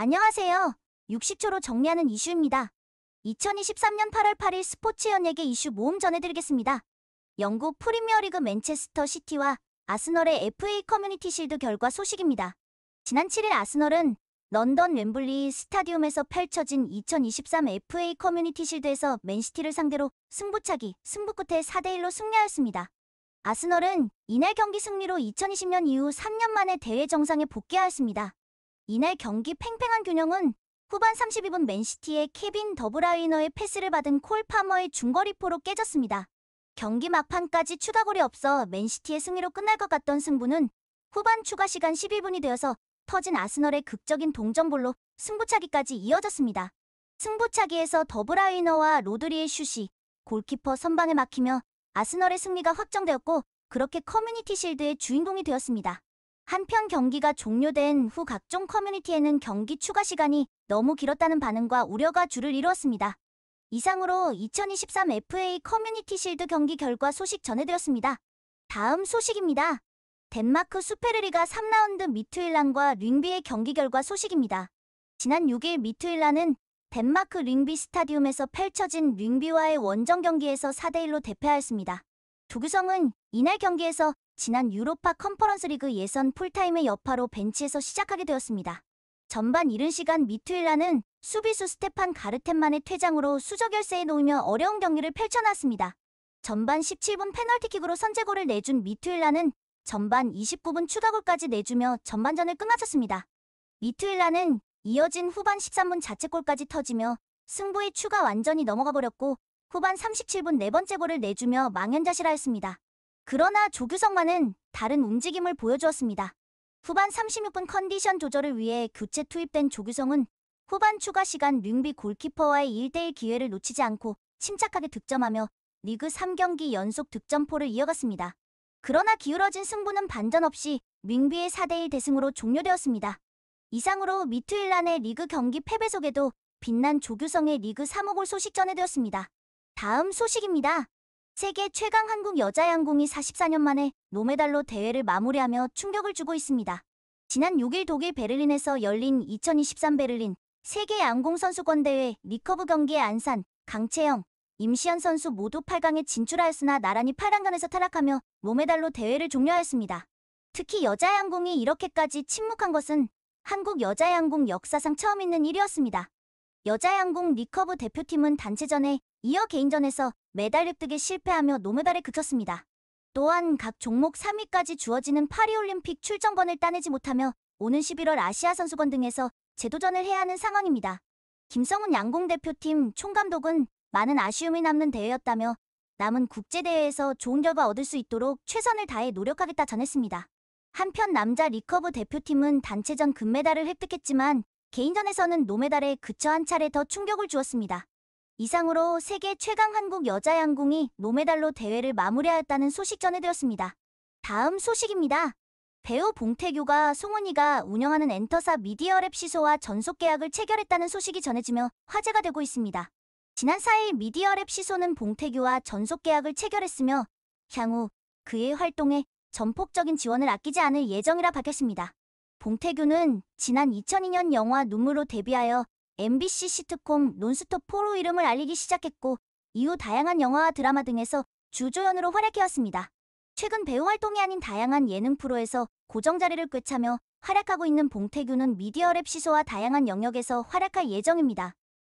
안녕하세요. 60초로 정리하는 이슈입니다. 2023년 8월 8일 스포츠 연예계 이슈 모음 전해드리겠습니다. 영국 프리미어리그 맨체스터 시티와 아스널의 FA 커뮤니티 실드 결과 소식입니다. 지난 7일 아스널은 런던 웸블리 스타디움에서 펼쳐진 2023 FA 커뮤니티 실드에서 맨시티를 상대로 승부차기, 승부 끝에 4대1로 승리하였습니다. 아스널은 이날 경기 승리로 2020년 이후 3년 만에 대회 정상에 복귀하였습니다. 이날 경기 팽팽한 균형은 후반 32분 맨시티의 케빈 더브라이너의 패스를 받은 콜 파머의 중거리포로 깨졌습니다. 경기 막판까지 추가골이 없어 맨시티의 승리로 끝날 것 같던 승부는 후반 추가 시간 11분이 되어서 터진 아스널의 극적인 동점골로 승부차기까지 이어졌습니다. 승부차기에서 더브라이너와 로드리의 슛이 골키퍼 선방에 막히며 아스널의 승리가 확정되었고 그렇게 커뮤니티 실드의 주인공이 되었습니다. 한편 경기가 종료된 후 각종 커뮤니티에는 경기 추가 시간이 너무 길었다는 반응과 우려가 주를 이루었습니다. 이상으로 2023 FA 커뮤니티 실드 경기 결과 소식 전해드렸습니다. 다음 소식입니다. 덴마크 수페르리가 3라운드 미트일란과 링비의 경기 결과 소식입니다. 지난 6일 미트일란은 덴마크 링비 스타디움에서 펼쳐진 링비와의 원정 경기에서 4대1로 대패하였습니다. 조규성은 이날 경기에서 지난 유로파 컨퍼런스 리그 예선 풀타임의 여파로 벤치에서 시작하게 되었습니다. 전반 70시간 미투일라는 수비수 스테판 가르텐만의 퇴장으로 수적 열세에 놓이며 어려운 경기를 펼쳐놨습니다. 전반 17분 페널티킥으로 선제골을 내준 미투일라는 전반 29분 추가골까지 내주며 전반전을 끝마쳤습니다. 미투일라는 이어진 후반 13분 자책골까지 터지며 승부의 추가 완전히 넘어가 버렸고 후반 37분 네 번째 골을 내주며 망연자실하였습니다. 그러나 조규성만은 다른 움직임을 보여주었습니다. 후반 36분 컨디션 조절을 위해 교체 투입된 조규성은 후반 추가 시간 뮴비 골키퍼와의 1대1 기회를 놓치지 않고 침착하게 득점하며 리그 3경기 연속 득점포를 이어갔습니다. 그러나 기울어진 승부는 반전 없이 윙비의 4대1 대승으로 종료되었습니다. 이상으로 미트일란의 리그 경기 패배 속에도 빛난 조규성의 리그 3호골 소식 전해드렸습니다. 다음 소식입니다. 세계 최강 한국 여자 양궁이 44년 만에 노메달로 대회를 마무리하며 충격을 주고 있습니다. 지난 6일 독일 베를린에서 열린 2023 베를린 세계 양궁 선수권 대회 리커브 경기에 안산, 강채영, 임시현 선수 모두 8강에 진출하였으나 나란히 8강간에서 타락하며 노메달로 대회를 종료하였습니다. 특히 여자 양궁이 이렇게까지 침묵한 것은 한국 여자 양궁 역사상 처음 있는 일이었습니다. 여자 양궁 리커브 대표팀은 단체전에 이어 개인전에서 메달 획득에 실패하며 노메달에 그쳤습니다. 또한 각 종목 3위까지 주어지는 파리올림픽 출전권을 따내지 못하며 오는 11월 아시아 선수권 등에서 재도전을 해야 하는 상황입니다. 김성훈 양궁 대표팀 총감독은 많은 아쉬움이 남는 대회였다며 남은 국제대회에서 좋은 결과 얻을 수 있도록 최선을 다해 노력하겠다 전했습니다. 한편 남자 리커브 대표팀은 단체전 금메달을 획득했지만 개인전에서는 노메달에 그쳐 한 차례 더 충격을 주었습니다. 이상으로 세계 최강 한국 여자 양궁이 노메달로 대회를 마무리하였다는 소식 전해드렸습니다. 다음 소식입니다. 배우 봉태규가 송은이가 운영하는 엔터사 미디어랩 시소와 전속 계약을 체결했다는 소식이 전해지며 화제가 되고 있습니다. 지난 4일 미디어랩 시소는 봉태규와 전속 계약을 체결했으며 향후 그의 활동에 전폭적인 지원을 아끼지 않을 예정이라 밝혔습니다. 봉태규는 지난 2002년 영화 눈물로 데뷔하여 MBC 시트콤 논스톱 4로 이름을 알리기 시작했고 이후 다양한 영화와 드라마 등에서 주조연으로 활약해왔습니다. 최근 배우 활동이 아닌 다양한 예능 프로에서 고정 자리를 꿰차며 활약하고 있는 봉태규는 미디어랩 시소와 다양한 영역에서 활약할 예정입니다.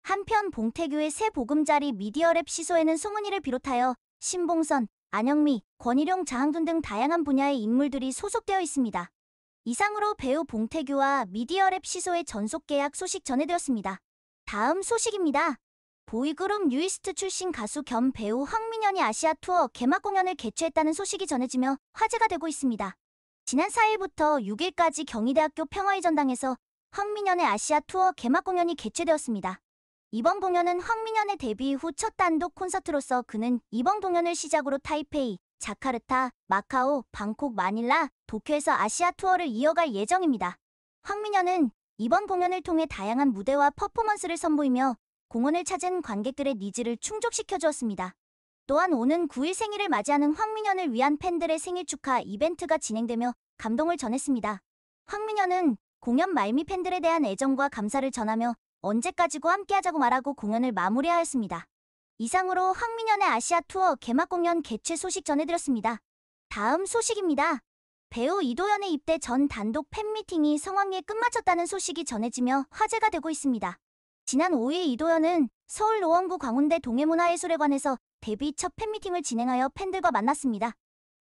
한편 봉태규의 새 보금자리 미디어랩 시소에는 송은이를 비롯하여 신봉선, 안영미, 권일용, 자항준등 다양한 분야의 인물들이 소속되어 있습니다. 이상으로 배우 봉태규와 미디어랩 시소의 전속 계약 소식 전해드렸습니다. 다음 소식입니다. 보이그룹 뉴이스트 출신 가수 겸 배우 황민현이 아시아 투어 개막 공연을 개최했다는 소식이 전해지며 화제가 되고 있습니다. 지난 4일부터 6일까지 경희대학교 평화의전당에서 황민현의 아시아 투어 개막 공연이 개최되었습니다. 이번 공연은 황민현의 데뷔 후 첫 단독 콘서트로서 그는 이번 공연을 시작으로 타이페이, 자카르타, 마카오, 방콕, 마닐라, 도쿄에서 아시아 투어를 이어갈 예정입니다. 황민현은 이번 공연을 통해 다양한 무대와 퍼포먼스를 선보이며 공원을 찾은 관객들의 니즈를 충족시켜 주었습니다. 또한 오는 9일 생일을 맞이하는 황민현을 위한 팬들의 생일 축하 이벤트가 진행되며 감동을 전했습니다. 황민현은 공연 말미 팬들에 대한 애정과 감사를 전하며 언제까지고 함께하자고 말하고 공연을 마무리하였습니다. 이상으로 황민현의 아시아 투어 개막 공연 개최 소식 전해드렸습니다. 다음 소식입니다. 배우 이도현의 입대 전 단독 팬미팅이 성황리에 끝마쳤다는 소식이 전해지며 화제가 되고 있습니다. 지난 5일 이도현은 서울 노원구 광운대 동해문화예술회관에서 데뷔 첫 팬미팅을 진행하여 팬들과 만났습니다.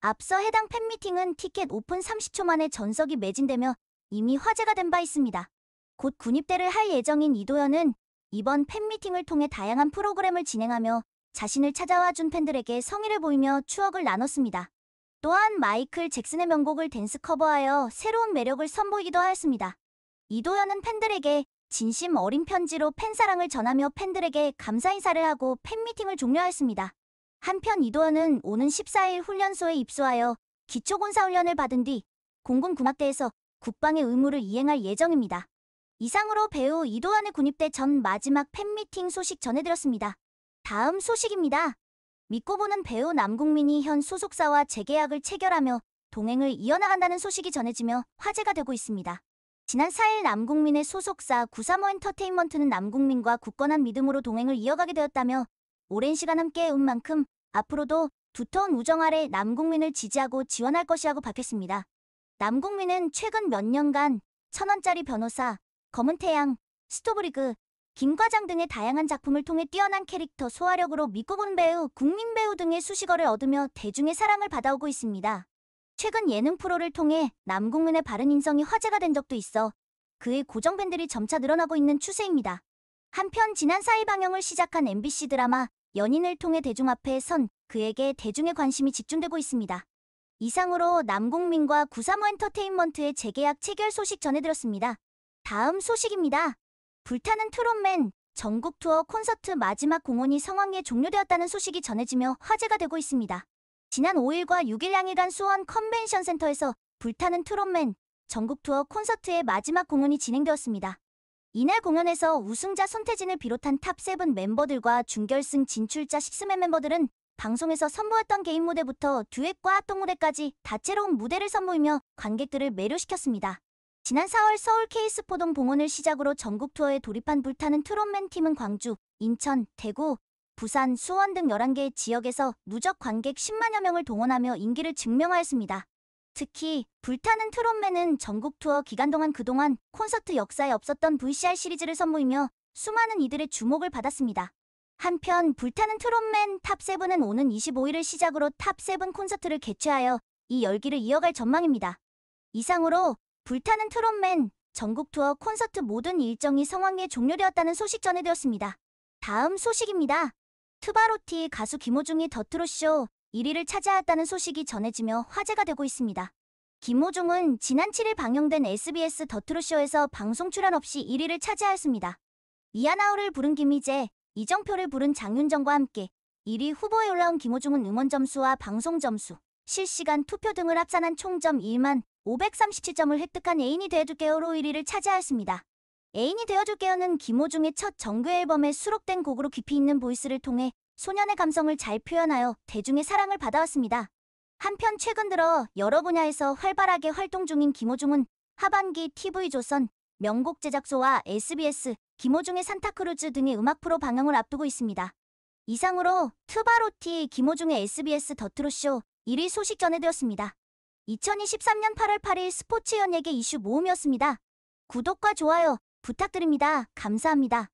앞서 해당 팬미팅은 티켓 오픈 30초 만에 전석이 매진되며 이미 화제가 된 바 있습니다. 곧 군입대를 할 예정인 이도현은 이번 팬미팅을 통해 다양한 프로그램을 진행하며 자신을 찾아와 준 팬들에게 성의를 보이며 추억을 나눴습니다. 또한 마이클 잭슨의 명곡을 댄스 커버하여 새로운 매력을 선보이기도 하였습니다. 이도현은 팬들에게 진심 어린 편지로 팬사랑을 전하며 팬들에게 감사 인사를 하고 팬미팅을 종료하였습니다. 한편 이도현은 오는 14일 훈련소에 입소하여 기초군사 훈련을 받은 뒤 공군 군악대에서 국방의 의무를 이행할 예정입니다. 이상으로 배우 이도환의 군입대 전 마지막 팬미팅 소식 전해드렸습니다. 다음 소식입니다. 믿고 보는 배우 남궁민이 현 소속사와 재계약을 체결하며 동행을 이어나간다는 소식이 전해지며 화제가 되고 있습니다. 지난 4일 남궁민의 소속사 구사모 엔터테인먼트는 남궁민과 굳건한 믿음으로 동행을 이어가게 되었다며 오랜 시간 함께 해온 만큼 앞으로도 두터운 우정 아래 남궁민을 지지하고 지원할 것이라고 밝혔습니다. 남궁민은 최근 몇 년간 천원짜리 변호사, 검은 태양, 스토브리그, 김과장 등의 다양한 작품을 통해 뛰어난 캐릭터 소화력으로 미국은 배우, 국민 배우 등의 수식어를 얻으며 대중의 사랑을 받아오고 있습니다. 최근 예능 프로를 통해 남궁은의 바른 인성이 화제가 된 적도 있어 그의 고정 팬들이 점차 늘어나고 있는 추세입니다. 한편 지난 4일 방영을 시작한 MBC 드라마 연인을 통해 대중 앞에 선 그에게 대중의 관심이 집중되고 있습니다. 이상으로 남궁민과 구사모 엔터테인먼트의 재계약 체결 소식 전해드렸습니다. 다음 소식입니다. 불타는 트롯맨 전국 투어 콘서트 마지막 공원이 성황리에 종료되었다는 소식이 전해지며 화제가 되고 있습니다. 지난 5일과 6일 양일간 수원 컨벤션 센터에서 불타는 트롯맨 전국 투어 콘서트의 마지막 공연이 진행되었습니다. 이날 공연에서 우승자 손태진을 비롯한 탑7 멤버들과 중결승 진출자 식스맨 멤버들은 방송에서 선보였던 개인 무대부터 듀엣과 합동 무대까지 다채로운 무대를 선보이며 관객들을 매료시켰습니다. 지난 4월 서울 케이스포동 봉원을 시작으로 전국 투어에 돌입한 불타는 트롯맨 팀은 광주, 인천, 대구, 부산, 수원 등 11개의 지역에서 누적 관객 10만여 명을 동원하며 인기를 증명하였습니다. 특히 불타는 트롯맨은 전국 투어 기간 동안 그동안 콘서트 역사에 없었던 VCR 시리즈를 선보이며 수많은 이들의 주목을 받았습니다. 한편 불타는 트롯맨 탑7은 오는 25일을 시작으로 탑7 콘서트를 개최하여 이 열기를 이어갈 전망입니다. 이상으로 불타는 트롯맨 전국 투어 콘서트 모든 일정이 성황리에 종료되었다는 소식 전해드렸습니다. 다음 소식입니다. 투바로티 가수 김호중이 더트롯쇼 1위를 차지하였다는 소식이 전해지며 화제가 되고 있습니다. 김호중은 지난 7일 방영된 SBS 더트롯쇼에서 방송 출연 없이 1위를 차지하였습니다. 이하나우를 부른 김희재, 이정표를 부른 장윤정과 함께 1위 후보에 올라온 김호중은 음원 점수와 방송 점수, 실시간 투표 등을 합산한 총점 2만 537점을 획득한 애인이 되어줄게요로 1위를 차지하였습니다. 애인이 되어줄게요는 김호중의 첫 정규 앨범에 수록된 곡으로 깊이 있는 보이스를 통해 소년의 감성을 잘 표현하여 대중의 사랑을 받아왔습니다. 한편 최근 들어 여러 분야에서 활발하게 활동 중인 김호중은 하반기 TV조선, 명곡 제작소와 SBS, 김호중의 산타크루즈 등의 음악 프로 방영을 앞두고 있습니다. 이상으로 트바로티 김호중의 SBS 더트로쇼 1일 소식 전해드렸습니다. 2023년 8월 8일 스포츠 연예계 이슈 모음이었습니다. 구독과 좋아요 부탁드립니다. 감사합니다.